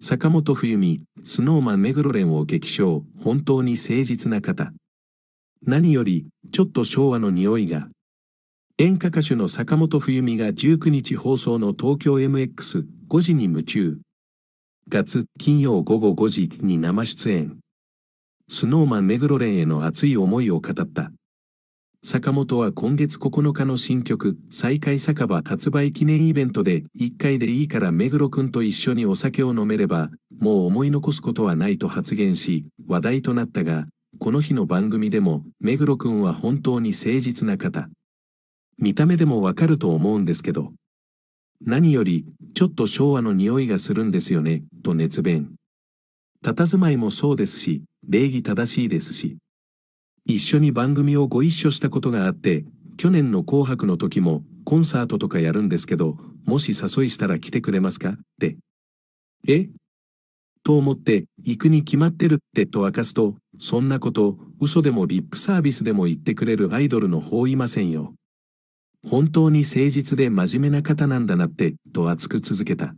坂本冬美、スノーマン目黒連を激賞、本当に誠実な方。何より、ちょっと昭和の匂いが。演歌歌手の坂本冬美が19日放送の東京 MX5 時に夢中。月、金曜午後5時に生出演。スノーマン目黒連への熱い思いを語った。坂本は今月9日の新曲、再開酒場発売記念イベントで、1回でいいから目黒くんと一緒にお酒を飲めれば、もう思い残すことはないと発言し、話題となったが、この日の番組でも、目黒くんは本当に誠実な方。見た目でもわかると思うんですけど。何より、ちょっと昭和の匂いがするんですよね、と熱弁。佇まいもそうですし、礼儀正しいですし。一緒に番組をご一緒したことがあって、去年の紅白の時もコンサートとかやるんですけど、もし誘いしたら来てくれますかって。えと思って、行くに決まってるってと明かすと、そんなこと、嘘でもリップサービスでも言ってくれるアイドルの方いませんよ。本当に誠実で真面目な方なんだなって、と熱く続けた。